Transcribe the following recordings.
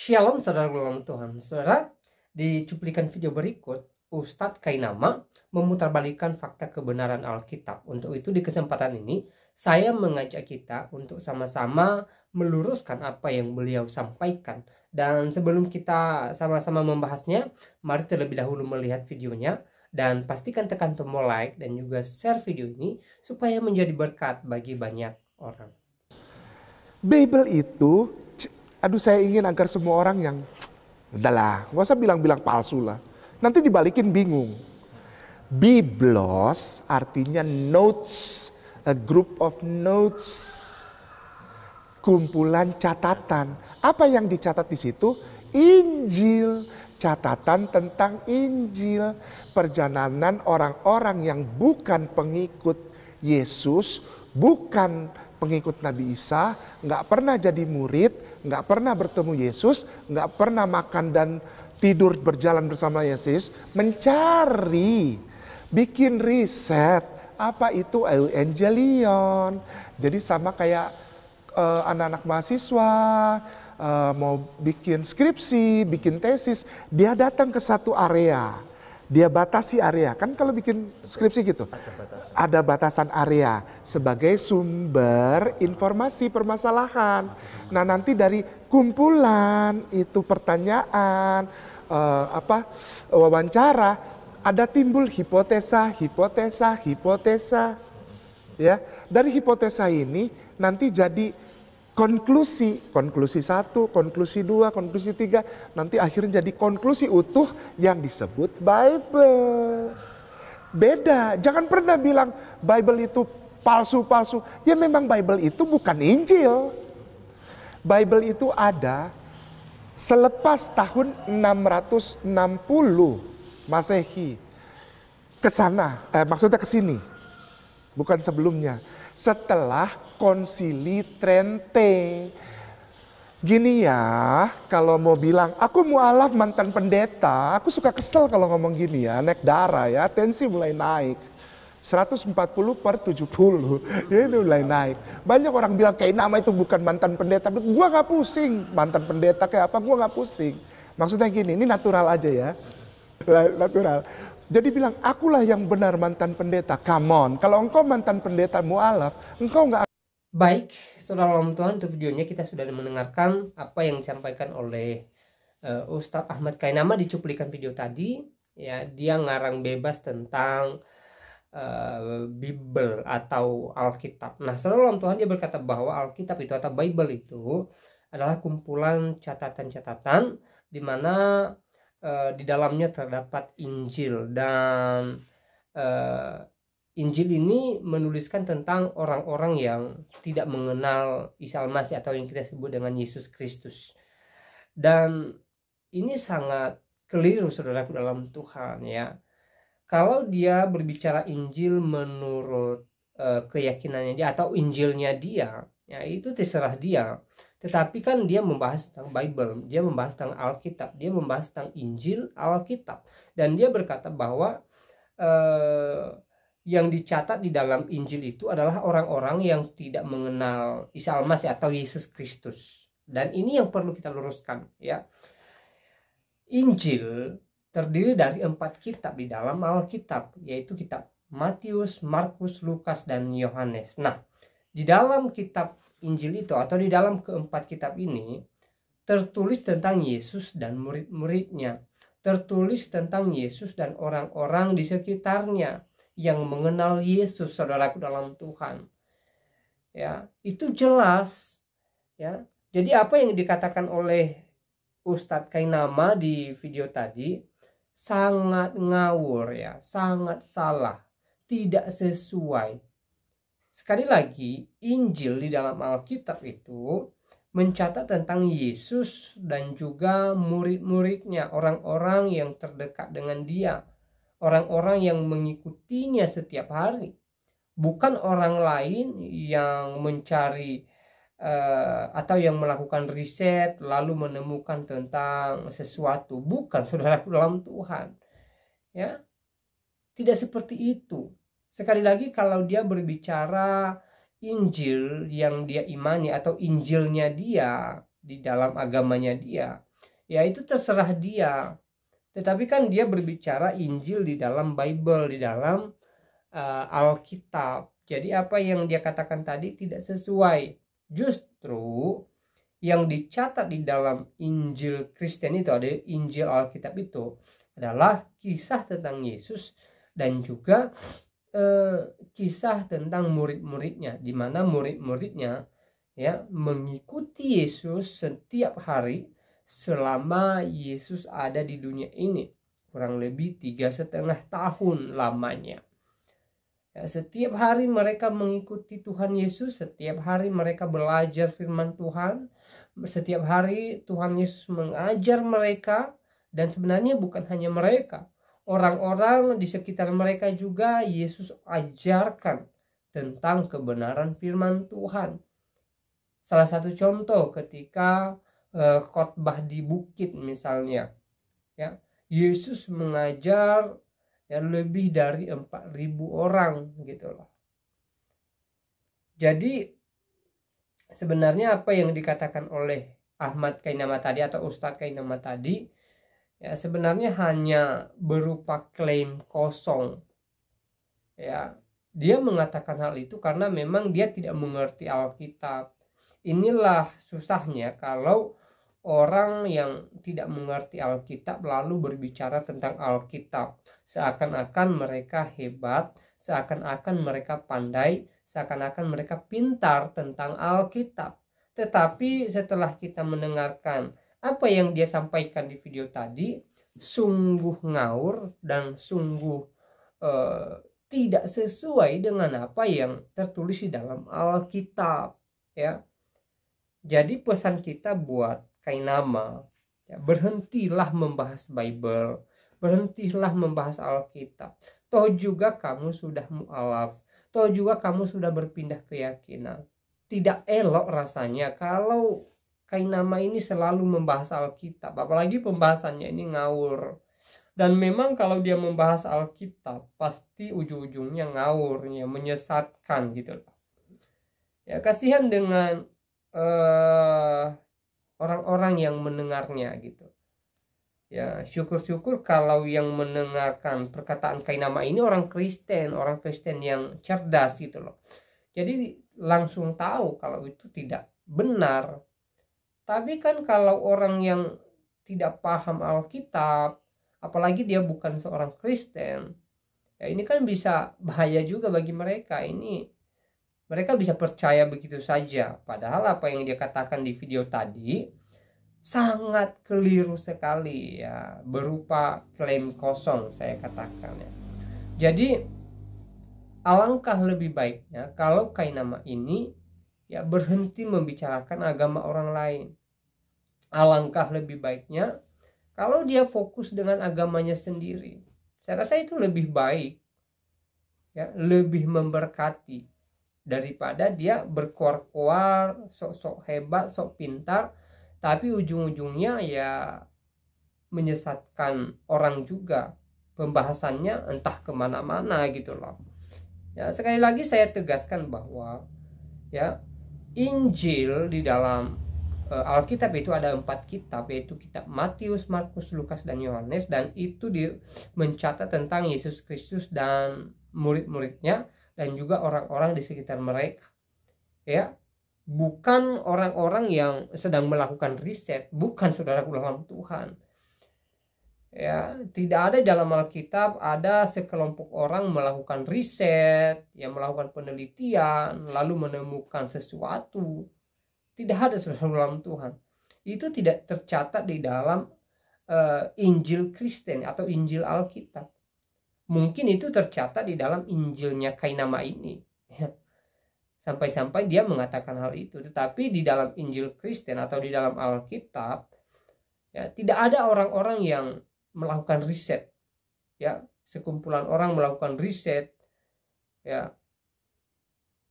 Shalom saudara dalam Tuhan. Saudara, di cuplikan video berikut, Ustadz Kainama memutarbalikan fakta kebenaran Alkitab. Untuk itu di kesempatan ini, saya mengajak kita untuk sama-sama meluruskan apa yang beliau sampaikan. Dan sebelum kita sama-sama membahasnya, mari terlebih dahulu melihat videonya. Dan pastikan tekan tombol like dan juga share video ini supaya menjadi berkat bagi banyak orang. Bible itu aduh saya ingin agar semua orang yang udahlah, gak usah bilang-bilang palsu lah. Nanti dibalikin bingung. Biblos artinya notes, a group of notes. Kumpulan catatan. Apa yang dicatat di situ? Injil. Catatan tentang Injil. Perjalanan orang-orang yang bukan pengikut Yesus, bukan pengikut Nabi Isa, nggak pernah jadi murid, nggak pernah bertemu Yesus, nggak pernah makan dan tidur berjalan bersama Yesus, mencari, bikin riset apa itu evangelion. Jadi sama kayak anak eh, anak-anak mahasiswa uh, mau bikin skripsi, bikin tesis, dia datang ke satu area dia batasi area. Kan kalau bikin skripsi gitu, ada batasan area sebagai sumber informasi permasalahan. Nah, nanti dari kumpulan itu pertanyaan uh, apa wawancara ada timbul hipotesa, hipotesa, hipotesa. Ya, dari hipotesa ini nanti jadi konklusi, konklusi satu, konklusi dua, konklusi tiga, nanti akhirnya jadi konklusi utuh yang disebut Bible. Beda, jangan pernah bilang Bible itu palsu-palsu. Ya memang Bible itu bukan Injil. Bible itu ada selepas tahun 660 Masehi ke sana, eh, maksudnya ke sini. Bukan sebelumnya. Setelah konsili Trente. Gini ya, kalau mau bilang, aku mualaf mantan pendeta, aku suka kesel kalau ngomong gini ya, naik darah ya, tensi mulai naik. 140 per 70 ya, ini mulai naik banyak orang bilang kayak nama itu bukan mantan pendeta tapi gua nggak pusing mantan pendeta kayak apa gua nggak pusing maksudnya gini ini natural aja ya natural jadi bilang akulah yang benar mantan pendeta come on kalau engkau mantan pendeta mualaf engkau nggak baik saudara Tuhan untuk videonya kita sudah mendengarkan apa yang disampaikan oleh uh, Ustadz Ahmad Kainama di cuplikan video tadi ya dia ngarang bebas tentang uh, Bible atau Alkitab. Nah, selalu Tuhan dia berkata bahwa Alkitab itu atau Bible itu adalah kumpulan catatan-catatan di mana uh, di dalamnya terdapat Injil dan uh, Injil ini menuliskan tentang orang-orang yang tidak mengenal Isa Almasi atau yang kita sebut dengan Yesus Kristus. Dan ini sangat keliru saudaraku dalam Tuhan ya kalau dia berbicara Injil menurut e, keyakinannya dia atau Injilnya dia, ya itu terserah dia. Tetapi kan dia membahas tentang Bible, dia membahas tentang Alkitab, dia membahas tentang Injil Alkitab, dan dia berkata bahwa e, yang dicatat di dalam Injil itu adalah orang-orang yang tidak mengenal Isa Almasih ya, atau Yesus Kristus. Dan ini yang perlu kita luruskan, ya. Injil terdiri dari empat kitab di dalam Alkitab, yaitu kitab Matius, Markus, Lukas, dan Yohanes. Nah, di dalam kitab Injil itu atau di dalam keempat kitab ini tertulis tentang Yesus dan murid-muridnya, tertulis tentang Yesus dan orang-orang di sekitarnya yang mengenal Yesus, saudaraku dalam Tuhan. Ya, itu jelas. Ya, jadi apa yang dikatakan oleh Ustadz Kainama di video tadi sangat ngawur ya, sangat salah, tidak sesuai. Sekali lagi, Injil di dalam Alkitab itu mencatat tentang Yesus dan juga murid-muridnya, orang-orang yang terdekat dengan dia, orang-orang yang mengikutinya setiap hari. Bukan orang lain yang mencari uh, atau yang melakukan riset lalu menemukan tentang sesuatu bukan saudara dalam Tuhan ya tidak seperti itu sekali lagi kalau dia berbicara Injil yang dia imani atau Injilnya dia di dalam agamanya dia ya itu terserah dia tetapi kan dia berbicara Injil di dalam Bible di dalam uh, Alkitab jadi apa yang dia katakan tadi tidak sesuai Justru yang dicatat di dalam Injil Kristen itu ada Injil Alkitab itu adalah kisah tentang Yesus dan juga e, kisah tentang murid-muridnya di mana murid-muridnya ya mengikuti Yesus setiap hari selama Yesus ada di dunia ini kurang lebih tiga setengah tahun lamanya Ya, setiap hari mereka mengikuti Tuhan Yesus, setiap hari mereka belajar firman Tuhan, setiap hari Tuhan Yesus mengajar mereka dan sebenarnya bukan hanya mereka, orang-orang di sekitar mereka juga Yesus ajarkan tentang kebenaran firman Tuhan. Salah satu contoh ketika eh, khotbah di bukit misalnya, ya. Yesus mengajar ya lebih dari 4000 orang gitu loh. Jadi sebenarnya apa yang dikatakan oleh Ahmad Kainama tadi atau Ustadz Kainama tadi ya sebenarnya hanya berupa klaim kosong. Ya, dia mengatakan hal itu karena memang dia tidak mengerti Alkitab. Inilah susahnya kalau Orang yang tidak mengerti Alkitab lalu berbicara tentang Alkitab, seakan-akan mereka hebat, seakan-akan mereka pandai, seakan-akan mereka pintar tentang Alkitab. Tetapi setelah kita mendengarkan apa yang dia sampaikan di video tadi, sungguh ngaur dan sungguh eh, tidak sesuai dengan apa yang tertulis di dalam Alkitab, ya. Jadi pesan kita buat kainama. Ya, berhentilah membahas Bible, berhentilah membahas Alkitab. Toh juga kamu sudah mu'alaf, toh juga kamu sudah berpindah keyakinan. Tidak elok rasanya kalau kainama ini selalu membahas Alkitab, apalagi pembahasannya ini ngawur. Dan memang kalau dia membahas Alkitab, pasti ujung-ujungnya ngawurnya, menyesatkan gitu. Ya kasihan dengan uh, orang-orang yang mendengarnya gitu ya syukur-syukur kalau yang mendengarkan perkataan kainama ini orang Kristen orang Kristen yang cerdas gitu loh jadi langsung tahu kalau itu tidak benar tapi kan kalau orang yang tidak paham Alkitab apalagi dia bukan seorang Kristen ya ini kan bisa bahaya juga bagi mereka ini mereka bisa percaya begitu saja. Padahal apa yang dia katakan di video tadi sangat keliru sekali ya, berupa klaim kosong saya katakan ya. Jadi alangkah lebih baiknya kalau Kainama ini ya berhenti membicarakan agama orang lain. Alangkah lebih baiknya kalau dia fokus dengan agamanya sendiri. Saya rasa itu lebih baik. Ya, lebih memberkati daripada dia berkuar-kuar sok-sok hebat sok pintar tapi ujung-ujungnya ya menyesatkan orang juga pembahasannya entah kemana-mana gitu loh ya sekali lagi saya tegaskan bahwa ya Injil di dalam e, Alkitab itu ada empat kitab yaitu kitab Matius, Markus, Lukas dan Yohanes dan itu di mencatat tentang Yesus Kristus dan murid-muridnya dan juga orang-orang di sekitar mereka. Ya, bukan orang-orang yang sedang melakukan riset, bukan saudara ulama Tuhan. Ya, tidak ada dalam Alkitab ada sekelompok orang melakukan riset, yang melakukan penelitian, lalu menemukan sesuatu. Tidak ada saudara ulama Tuhan. Itu tidak tercatat di dalam uh, Injil Kristen atau Injil Alkitab mungkin itu tercatat di dalam Injilnya Kainama ini ya. sampai-sampai dia mengatakan hal itu tetapi di dalam Injil Kristen atau di dalam Alkitab ya tidak ada orang-orang yang melakukan riset ya sekumpulan orang melakukan riset ya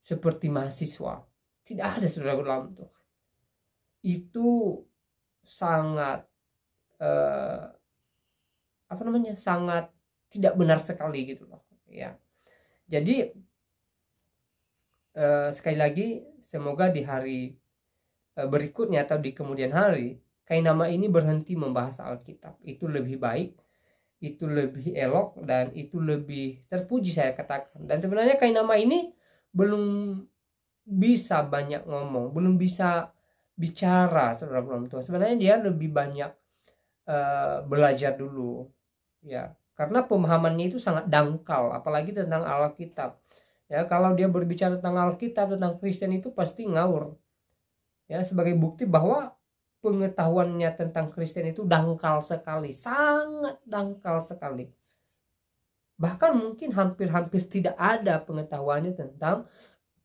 seperti mahasiswa tidak ada saudara dalam Tuhan itu sangat eh, apa namanya sangat tidak benar sekali gitu loh ya jadi eh, sekali lagi semoga di hari eh, berikutnya atau di kemudian hari kain nama ini berhenti membahas Alkitab itu lebih baik itu lebih elok dan itu lebih terpuji saya katakan dan sebenarnya kain nama ini belum bisa banyak ngomong belum bisa bicara saudara saudara sebenarnya dia lebih banyak uh, belajar dulu ya karena pemahamannya itu sangat dangkal apalagi tentang Alkitab ya kalau dia berbicara tentang Alkitab tentang Kristen itu pasti ngawur ya sebagai bukti bahwa pengetahuannya tentang Kristen itu dangkal sekali sangat dangkal sekali bahkan mungkin hampir-hampir tidak ada pengetahuannya tentang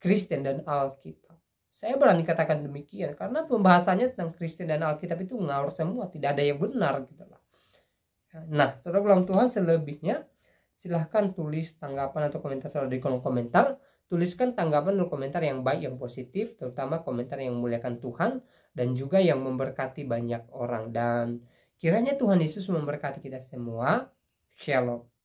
Kristen dan Alkitab saya berani katakan demikian karena pembahasannya tentang Kristen dan Alkitab itu ngawur semua tidak ada yang benar gitu lah Nah, saudara pulang Tuhan selebihnya silahkan tulis tanggapan atau komentar saudara di kolom komentar. Tuliskan tanggapan dan komentar yang baik, yang positif, terutama komentar yang memuliakan Tuhan dan juga yang memberkati banyak orang. Dan kiranya Tuhan Yesus memberkati kita semua. Shalom.